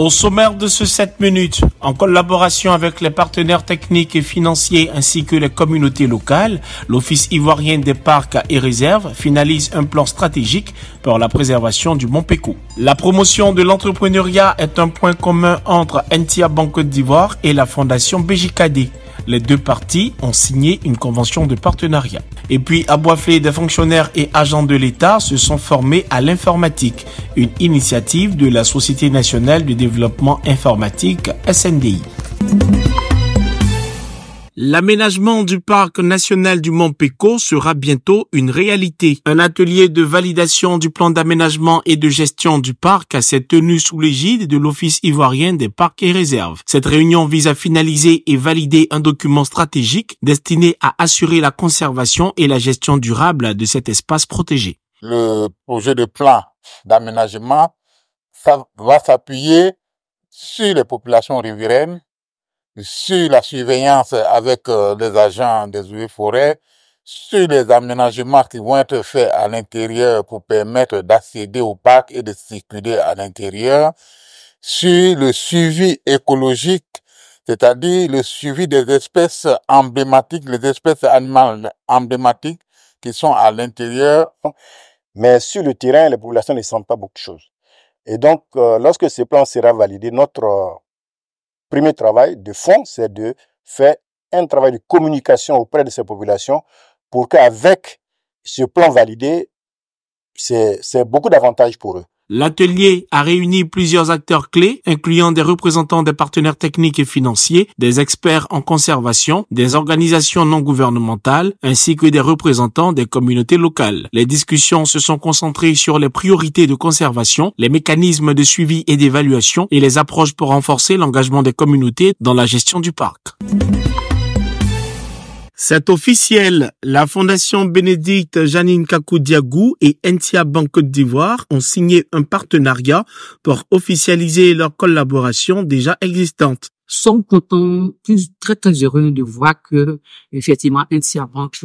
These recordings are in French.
Au sommaire de ce 7 minutes, en collaboration avec les partenaires techniques et financiers ainsi que les communautés locales, l'Office ivoirien des parcs et réserves finalise un plan stratégique pour la préservation du Mont Pécou. La promotion de l'entrepreneuriat est un point commun entre NTIA Banque d'Ivoire et la Fondation BJKD les deux parties ont signé une convention de partenariat. Et puis à Boisflay, des fonctionnaires et agents de l'État se sont formés à l'informatique, une initiative de la Société nationale du développement informatique SNDI. L'aménagement du parc national du Mont Péco sera bientôt une réalité. Un atelier de validation du plan d'aménagement et de gestion du parc a s'est tenu sous l'égide de l'Office ivoirien des parcs et réserves. Cette réunion vise à finaliser et valider un document stratégique destiné à assurer la conservation et la gestion durable de cet espace protégé. Le projet de plan d'aménagement va s'appuyer sur les populations riveraines sur la surveillance avec euh, les agents des eaux forêts, sur les aménagements qui vont être faits à l'intérieur pour permettre d'accéder au parc et de circuler à l'intérieur, sur le suivi écologique, c'est-à-dire le suivi des espèces emblématiques, les espèces animales emblématiques qui sont à l'intérieur. Mais sur le terrain, les populations ne sentent pas beaucoup de choses. Et donc, euh, lorsque ce plan sera validé, notre euh, premier travail de fond, c'est de faire un travail de communication auprès de ces populations pour qu'avec ce plan validé, c'est beaucoup d'avantages pour eux. L'atelier a réuni plusieurs acteurs clés, incluant des représentants des partenaires techniques et financiers, des experts en conservation, des organisations non gouvernementales, ainsi que des représentants des communautés locales. Les discussions se sont concentrées sur les priorités de conservation, les mécanismes de suivi et d'évaluation et les approches pour renforcer l'engagement des communautés dans la gestion du parc. C'est officiel, la Fondation Bénédicte Janine Kakoudiagou et Entia Banque d'Ivoire ont signé un partenariat pour officialiser leur collaboration déjà existante. Sommes contents, très très heureux de voir que effectivement NTIA Banque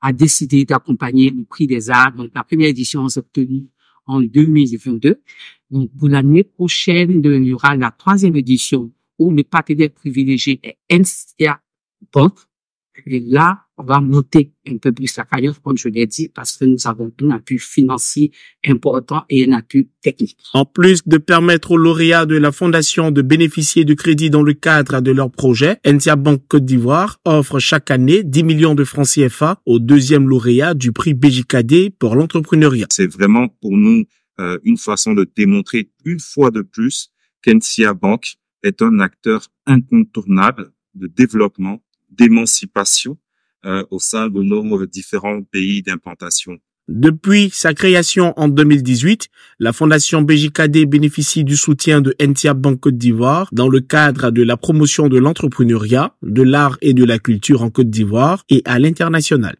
a décidé d'accompagner le prix des arts. Donc la première édition s'est obtenue en 2022. Donc pour l'année prochaine, il y aura la troisième édition où le partenaire privilégié est NCA Banque et là, on va monter un peu plus la carrière, comme je l'ai dit, parce que nous avons un appui financier important et un appui technique. En plus de permettre aux lauréats de la Fondation de bénéficier du crédit dans le cadre de leur projet, NTIA Banque Côte d'Ivoire offre chaque année 10 millions de francs CFA au deuxième lauréat du prix BJKD pour l'entrepreneuriat. C'est vraiment pour nous euh, une façon de démontrer une fois de plus qu'NTIA Banque est un acteur incontournable de développement d'émancipation euh, au sein de nos différents pays d'implantation. Depuis sa création en 2018, la Fondation BJKD bénéficie du soutien de NTIA Banque Côte d'Ivoire dans le cadre de la promotion de l'entrepreneuriat, de l'art et de la culture en Côte d'Ivoire et à l'international.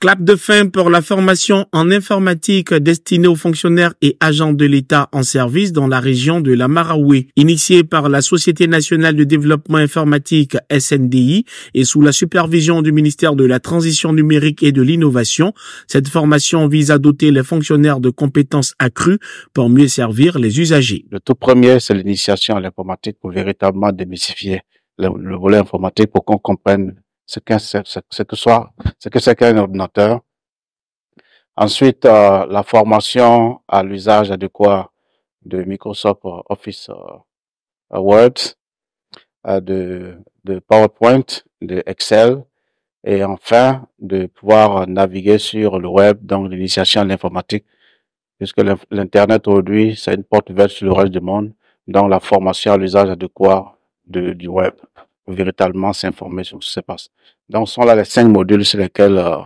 Clap de fin pour la formation en informatique destinée aux fonctionnaires et agents de l'État en service dans la région de la Maraoué, initiée par la Société nationale de développement informatique SNDI et sous la supervision du ministère de la Transition numérique et de l'innovation. Cette formation vise à doter les fonctionnaires de compétences accrues pour mieux servir les usagers. Le tout premier, c'est l'initiation à l'informatique pour véritablement démystifier le volet informatique pour qu'on comprenne ce que c'est ce que soit ce que c'est qu'un ordinateur. Ensuite, euh, la formation à l'usage adéquat de Microsoft Office euh, euh, Word, de, de PowerPoint, de Excel, et enfin de pouvoir naviguer sur le web, donc l'initiation à l'informatique, puisque l'Internet aujourd'hui, c'est une porte ouverte sur le reste du monde, dans la formation à l'usage adéquat de, du web véritablement s'informer sur ce qui se passe. Donc, ce sont là les cinq modules sur lesquels euh,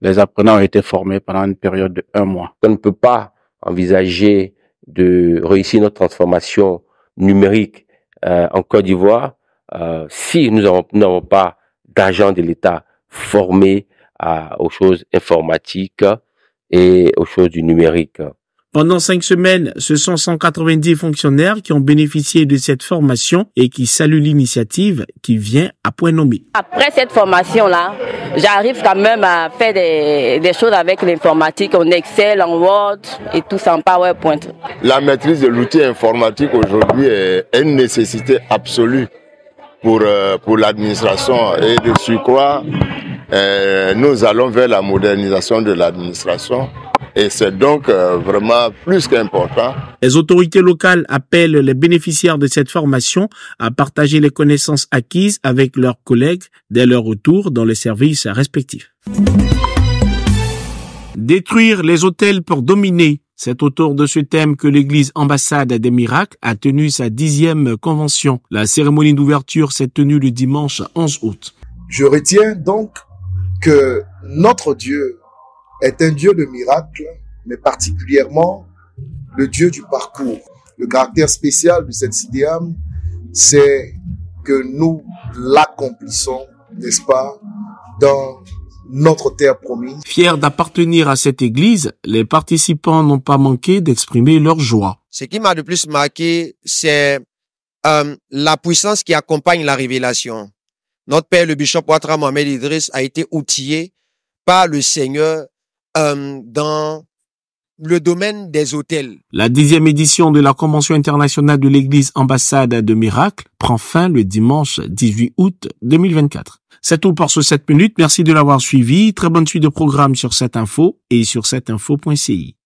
les apprenants ont été formés pendant une période de un mois. On ne peut pas envisager de réussir notre transformation numérique euh, en Côte d'Ivoire euh, si nous n'avons pas d'agents de l'État formés aux choses informatiques et aux choses du numérique. Pendant cinq semaines, ce sont 190 fonctionnaires qui ont bénéficié de cette formation et qui saluent l'initiative qui vient à point nommé. Après cette formation-là, j'arrive quand même à faire des, choses avec l'informatique, en Excel, en Word et tout ça en PowerPoint. La maîtrise de l'outil informatique aujourd'hui est une nécessité absolue pour, euh, pour l'administration et de surcroît, euh, nous allons vers la modernisation de l'administration. Et c'est donc euh, vraiment plus qu'important. Les autorités locales appellent les bénéficiaires de cette formation à partager les connaissances acquises avec leurs collègues dès leur retour dans les services respectifs. Détruire les hôtels pour dominer. C'est autour de ce thème que l'église ambassade des miracles a tenu sa dixième convention. La cérémonie d'ouverture s'est tenue le dimanche 11 août. Je retiens donc que notre Dieu est un Dieu de miracles, mais particulièrement le Dieu du parcours. Le caractère spécial de cette sidéam, c'est que nous l'accomplissons, n'est-ce pas, dans notre terre promise. Fiers d'appartenir à cette église, les participants n'ont pas manqué d'exprimer leur joie. Ce qui m'a le plus marqué, c'est euh, la puissance qui accompagne la révélation. Notre père, le bishop Ouattara Mohamed Idriss, a été outillé par le Seigneur euh, dans le domaine des hôtels. La dixième édition de la Convention internationale de l'Église ambassade de miracles prend fin le dimanche 18 août 2024. C'est tout pour ce 7 minutes. Merci de l'avoir suivi. Très bonne suite de programme sur cette info et sur cette info.ci.